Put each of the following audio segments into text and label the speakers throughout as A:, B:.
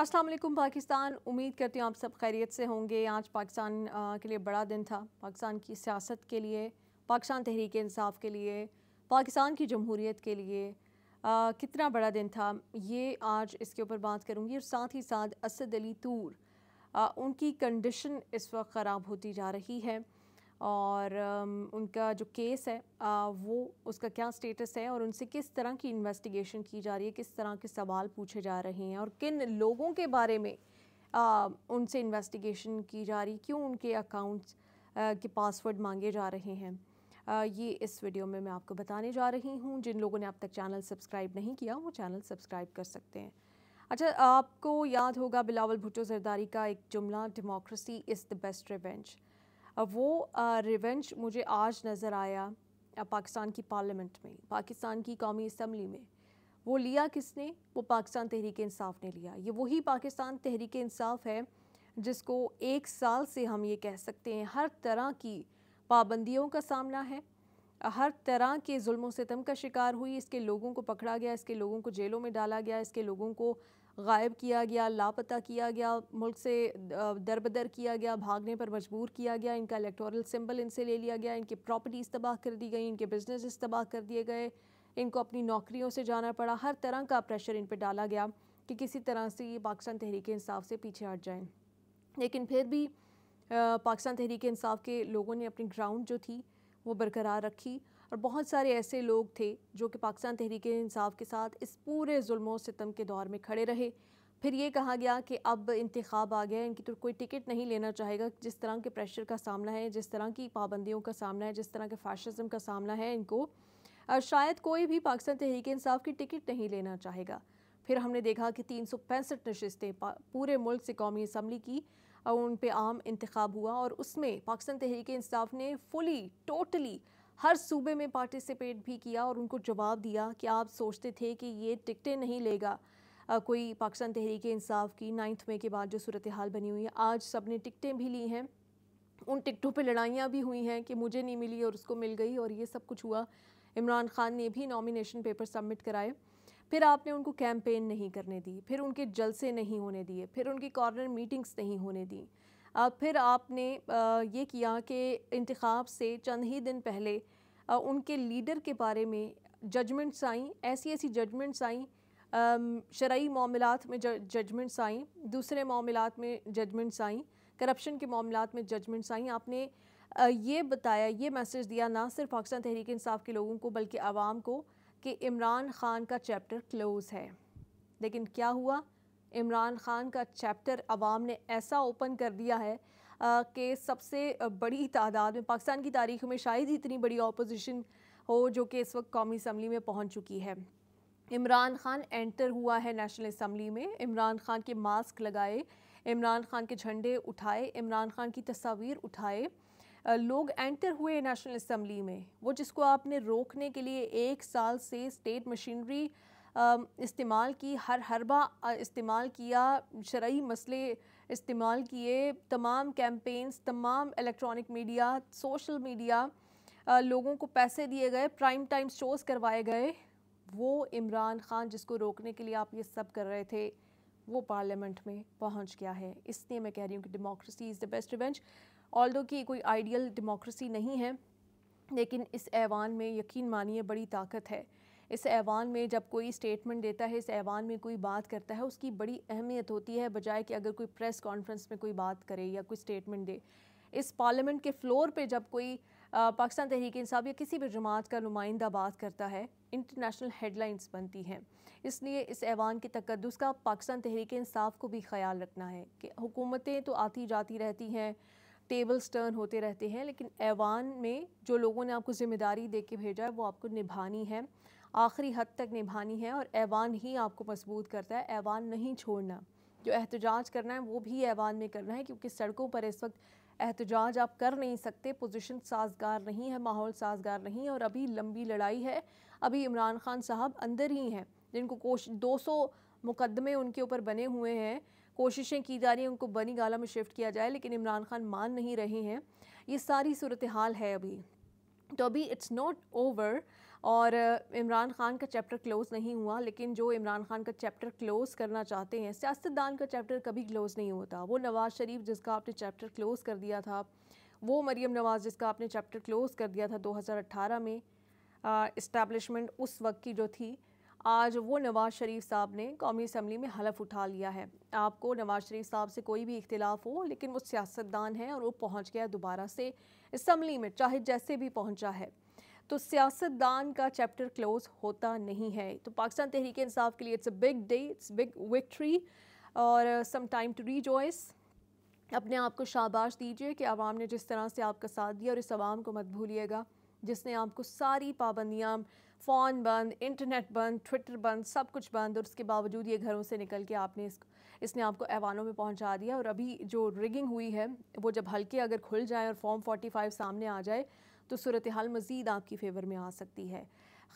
A: वालेकुम पाकिस्तान उम्मीद करती हूँ आप सब खैरियत से होंगे आज पाकिस्तान के लिए बड़ा दिन था पाकिस्तान की सियासत के लिए पाकिस्तान तहरीक इंसाफ के लिए पाकिस्तान की जमहूरीत के लिए आ, कितना बड़ा दिन था ये आज इसके ऊपर बात करूँगी और साथ ही साथ असद अली तूर आ, उनकी कंडीशन इस वक्त ख़राब होती जा रही है और उनका जो केस है वो उसका क्या स्टेटस है और उनसे किस तरह की इन्वेस्टिगेशन की जा रही है किस तरह के सवाल पूछे जा रहे हैं और किन लोगों के बारे में उनसे इन्वेस्टिगेशन की जा रही क्यों उनके अकाउंट्स के पासवर्ड मांगे जा रहे हैं ये इस वीडियो में मैं आपको बताने जा रही हूँ जिन लोगों ने अब तक चैनल सब्सक्राइब नहीं किया वो चैनल सब्सक्राइब कर सकते हैं अच्छा आपको याद होगा बिलावल भुट्टो जरदारी का एक जुमला democracy is the best revenge वो रिवेंज मुझे आज नज़र आया पाकिस्तान की पार्लियामेंट में पाकिस्तान की कौमी इसम्बली में वो लिया किसने वो पाकिस्तान तहरीक इंसाफ ने लिया ये वही पाकिस्तान तहरीक इंसाफ है जिसको एक साल से हम ये कह सकते हैं हर तरह की पाबंदियों का सामना है हर तरह के जुल्म सितम का शिकार हुई इसके लोगों को पकड़ा गया इसके लोगों को जेलों में डाला गया इसके लोगों को गायब किया गया लापता किया गया मुल्क से दरबदर किया गया भागने पर मजबूर किया गया इनका इलेक्टोरल सिंबल इनसे ले लिया गया इनकी प्रॉपर्टीज़ तबाह कर दी गई इनके बिजनेस तबाह कर दिए गए इनको अपनी नौकरियों से जाना पड़ा हर तरह का प्रेशर इन पर डाला गया कि किसी तरह से ये पाकिस्तान तहरीक इंसाफ से पीछे हट जाएँ लेकिन फिर भी पाकिस्तान तहरीक इंसाफ के लोगों ने अपनी ग्राउंड जो थी वो बरकरार रखी और बहुत सारे ऐसे लोग थे जो कि पाकिस्तान तहरीक इंसाफ के साथ इस पूरे जुल्म सितम के दौर में खड़े रहे फिर ये कहा गया कि अब इंतखब आ गया इनकी तो कोई टिकट नहीं लेना चाहेगा जिस तरह के प्रेशर का सामना है जिस तरह की पाबंदियों का सामना है जिस तरह के फैशज़म का सामना है इनको शायद कोई भी पाकिस्तान तहरीक इंसाफ की टिकट नहीं लेना चाहेगा फिर हमने देखा कि तीन सौ पैंसठ नशस्तें पूरे मुल्क से कौमी असम्बली की उन पर आम इंतखब हुआ और उसमें पाकिस्तान तहरीक इंसाफ ने फुली टोटली हर सूबे में पार्टिसिपेट भी किया और उनको जवाब दिया कि आप सोचते थे कि ये टिकटें नहीं लेगा आ, कोई पाकिस्तान तहरीक इंसाफ की नाइन्थ मई के बाद जो सूरत हाल बनी हुई है आज सब ने टिकटें भी ली हैं उन टिकटों पे लड़ाइयाँ भी हुई हैं कि मुझे नहीं मिली और उसको मिल गई और ये सब कुछ हुआ इमरान खान ने भी नॉमिनेशन पेपर सबमिट कराए फिर आपने उनको कैंपेन नहीं करने दी फिर उनके जलसे नहीं होने दिए फिर उनकी कॉर्नर मीटिंग्स नहीं होने दी फिर आपने ये किया कि इंतखब से चंद ही दिन पहले उनके लीडर के बारे में जजमेंट्स आई ऐसी ऐसी जजमेंट्स आई शरा मामलात में जजमेंट्स आई दूसरे मामलों में जजमेंट्स आई करप्शन के मामलों में जजमेंट्स आई आपने ये बताया ये मैसेज दिया ना सिर्फ पाकिस्तान तहरीक इंसाफ के लोगों को बल्कि आवाम को कि इमरान ख़ान का चैप्टर क्लोज़ है लेकिन क्या हुआ इमरान ख़ान का चैप्टर अवाम ने ऐसा ओपन कर दिया है कि सबसे बड़ी तादाद में पाकिस्तान की तारीख में शायद ही इतनी बड़ी अपोजिशन हो जो कि इस वक्त कौमी असम्बली में पहुंच चुकी है इमरान खान एंटर हुआ है नेशनल असम्बली में इमरान खान के मास्क लगाए इमरान खान के झंडे उठाए इमरान खान की तस्वीर उठाए लोग एंटर हुए नेशनल असम्बली में वो जिसको आपने रोकने के लिए एक साल से स्टेट मशीनरी इस्तेमाल की हर हरबा इस्तेमाल किया शर्य मसले इस्तेमाल किए तमाम कैंपेन्स तमाम इलेक्ट्रॉनिक मीडिया सोशल मीडिया लोगों को पैसे दिए गए प्राइम टाइम शोज़ करवाए गए वो इमरान ख़ान जिसको रोकने के लिए आप ये सब कर रहे थे वो पार्लियामेंट में पहुंच गया है इसलिए मैं कह रही हूँ कि democracy is the best revenge although कि कोई आइडियल डेमोक्रेसी नहीं है लेकिन इस ऐवान में यकीन मानिए बड़ी ताकत है इस ऐवान में जब कोई स्टेटमेंट देता है इस ऐवान में कोई बात करता है उसकी बड़ी अहमियत होती है बजाय कि अगर कोई प्रेस कॉन्फ्रेंस में कोई बात करे या कोई स्टेटमेंट दे इस पार्लियामेंट के फ्लोर पे जब कोई पाकिस्तान तहरीक इंसाफ या किसी भी जमात का नुमाइंदा बात करता है इंटरनेशनल हेडलाइंस बनती हैं इसलिए इस ऐवान के तकदस का पाकिस्तान तहरीक इंसाफ को भी ख्याल रखना है कि हुकूमतें तो आती जाती रहती हैं टेबल्स टर्न होते रहते हैं लेकिन ऐवान में जो लोगों ने आपको ज़िम्मेदारी दे के भेजा है वो आपको निभानी है आखिरी हद तक निभानी है और ऐवान ही आपको मजबूत करता है ऐवान नहीं छोड़ना जो एहतजाज करना है वो भी ऐवान में करना है क्योंकि सड़कों पर इस वक्त एहतजाज आप कर नहीं सकते पोजीशन साजगार नहीं है माहौल साजगार नहीं है और अभी लंबी लड़ाई है अभी इमरान खान साहब अंदर ही हैं जिनको कोश सौ मुकदमे उनके ऊपर बने हुए हैं कोशिशें की जा रही हैं उनको बनी गाला में शिफ्ट किया जाए लेकिन इमरान खान मान नहीं रहे हैं ये सारी सूरत हाल है अभी तो अभी इट्स नॉट ओवर और इमरान खान का चैप्टर क्लोज़ नहीं हुआ लेकिन जो इमरान खान का चैप्टर क्लोज़ करना चाहते हैं सियासतदान का चैप्टर कभी क्लोज़ नहीं होता वो नवाज़ शरीफ जिसका आपने चैप्टर क्लोज़ कर दिया था वो मरीम नवाज़ जिसका आपने चैप्टर क्लोज़ कर दिया था 2018 में इस्टेब्लिशमेंट उस वक्त की जो थी आज वो नवाज़ शरीफ साहब ने कौमी असम्बली में हलफ उठा लिया है आपको नवाज़ शरीफ साहब से कोई भी इख्तलाफ हो लेकिन वो सियासतदान है और वो पहुँच गया दोबारा से इसम्बली में चाहे जैसे भी पहुँचा है तो सियासतदान का चैप्टर क्लोज होता नहीं है तो पाकिस्तान तहरीक इंसाफ के लिए it's a big day it's big victory और सम टाइम टू रीजॉइस अपने आप को शाबाश दीजिए कि आवाम ने जिस तरह से आपका साथ दिया और इस आवाम को मत भूलिएगा जिसने आपको सारी पाबंदियाँ फ़ोन बंद इंटरनेट बंद ट्विटर बंद सब कुछ बंद और उसके बावजूद ये घरों से निकल के आपने इस इसने आपको ऐवानों में पहुंचा दिया और अभी जो रिगिंग हुई है वो जब हल्के अगर खुल जाए और फॉर्म 45 सामने आ जाए तो सूरत हाल मज़ीद आपकी फ़ेवर में आ सकती है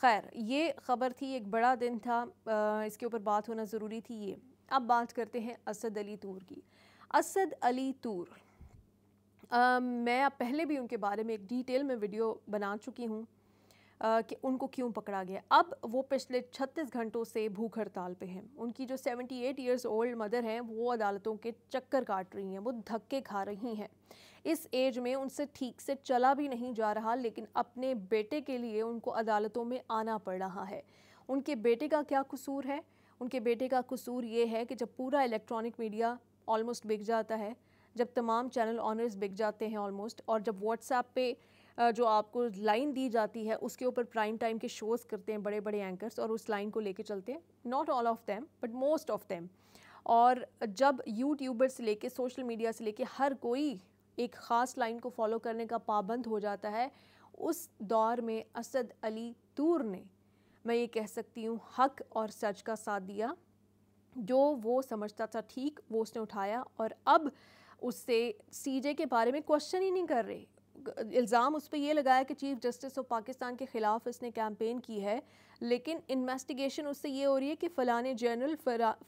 A: खैर ये ख़बर थी एक बड़ा दिन था आ, इसके ऊपर बात होना ज़रूरी थी ये अब बात करते हैं असद अली तूर की असद अली तूर Uh, मैं पहले भी उनके बारे में एक डिटेल में वीडियो बना चुकी हूँ कि उनको क्यों पकड़ा गया अब वो पिछले 36 घंटों से भूख हड़ताल पे हैं उनकी जो 78 एट ईयर्स ओल्ड मदर हैं वो अदालतों के चक्कर काट रही हैं वो धक्के खा रही हैं इस एज में उनसे ठीक से चला भी नहीं जा रहा लेकिन अपने बेटे के लिए उनको अदालतों में आना पड़ रहा है उनके बेटे का क्या कसूर है उनके बेटे का कसूर ये है कि जब पूरा इलेक्ट्रॉनिक मीडिया ऑलमोस्ट बिक जाता है जब तमाम चैनल ऑनर्स बिक जाते हैं ऑलमोस्ट और जब व्हाट्सएप पे जो आपको लाइन दी जाती है उसके ऊपर प्राइम टाइम के शोज़ करते हैं बड़े बड़े एंकर्स और उस लाइन को लेके चलते हैं not all of them but most of them और जब यूट्यूबर से लेके सोशल मीडिया से लेके हर कोई एक ख़ास लाइन को फॉलो करने का पाबंद हो जाता है उस दौर में असद अली तूर ने मैं ये कह सकती हूँ हक और सच का साथ दिया जो वो समझता था ठीक वो उसने उठाया और अब उससे सीजे के बारे में क्वेश्चन ही नहीं कर रहे इल्ज़ाम उस पर यह लगाया कि चीफ जस्टिस ऑफ पाकिस्तान के ख़िलाफ़ इसने कैंपेन की है लेकिन इन्वेस्टिगेशन उससे ये हो रही है कि फ़लाने जनरल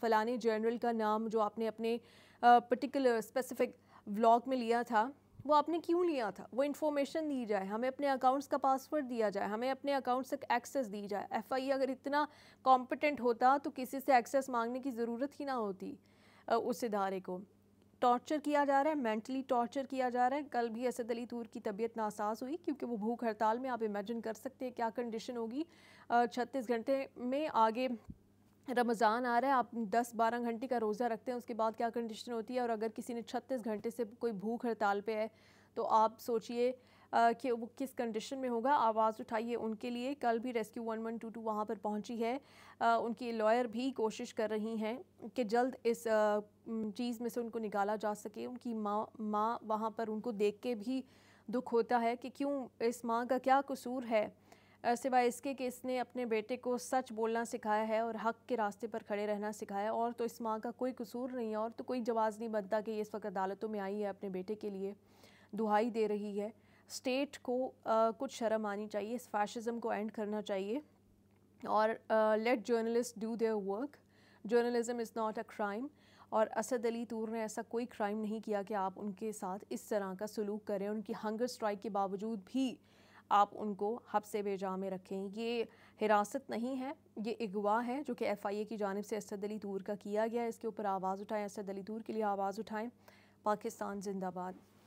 A: फ़लाने जनरल का नाम जो आपने अपने पर्टिकुलर स्पेसिफिक व्लॉग में लिया था वो आपने क्यों लिया था वो इन्फॉर्मेशन दी जाए हमें अपने अकाउंट्स का पासवर्ड दिया जाए हमें अपने अकाउंट्स तक एक्सेस दी जाए एफआईए e अगर इतना कॉम्पिटेंट होता तो किसी से एक्सेस मांगने की ज़रूरत ही ना होती उस इदारे को टॉर्चर किया जा रहा है मेंटली टॉर्चर किया जा रहा है कल भी असद अली तूर की तबीयत नासाज हुई क्योंकि वो भूख हड़ताल में आप इमेजिन कर सकते हैं क्या कंडीशन होगी छत्तीस घंटे में आगे रमज़ान आ रहा है आप दस बारह घंटे का रोज़ा रखते हैं उसके बाद क्या कंडीशन होती है और अगर किसी ने छत्तीस घंटे से कोई भूख हड़ताल पर है तो आप सोचिए कि वो किस कंडीशन में होगा आवाज़ उठाइए उनके लिए कल भी rescue one one two two वहाँ पर पहुँची है उनकी लॉयर भी कोशिश कर रही हैं कि जल्द इस चीज़ में से उनको निकाला जा सके उनकी माँ माँ वहाँ पर उनको देख के भी दुख होता है कि क्यों इस माँ का क्या कसूर है सिवाय इसके कि इसने अपने बेटे को सच बोलना सिखाया है और हक के रास्ते पर खड़े रहना सिखाया और तो इस माँ का कोई कसूर नहीं है और तो कोई जवाब नहीं बनता कि ये इस वक्त अदालतों में आई है अपने बेटे के लिए दुहाई दे रही है स्टेट को आ, कुछ शर्म आनी चाहिए इस फैशिज़म को एंड करना चाहिए और let journalist do their work journalism is not a crime और असद अली तूर ने ऐसा कोई क्राइम नहीं किया कि आप उनके साथ इस तरह का सलूक करें उनकी हंगर स्ट्राइक के बावजूद भी आप उनको हबसे बेजा में रखें ये हिरासत नहीं है ये अगवा है जो कि एफ़ आई ए की जानब से असद अली तूर का किया गया है इसके ऊपर आवाज़ उठाएं असद अली तूर के लिए आवाज़ उठाएं पाकिस्तान जिंदाबाद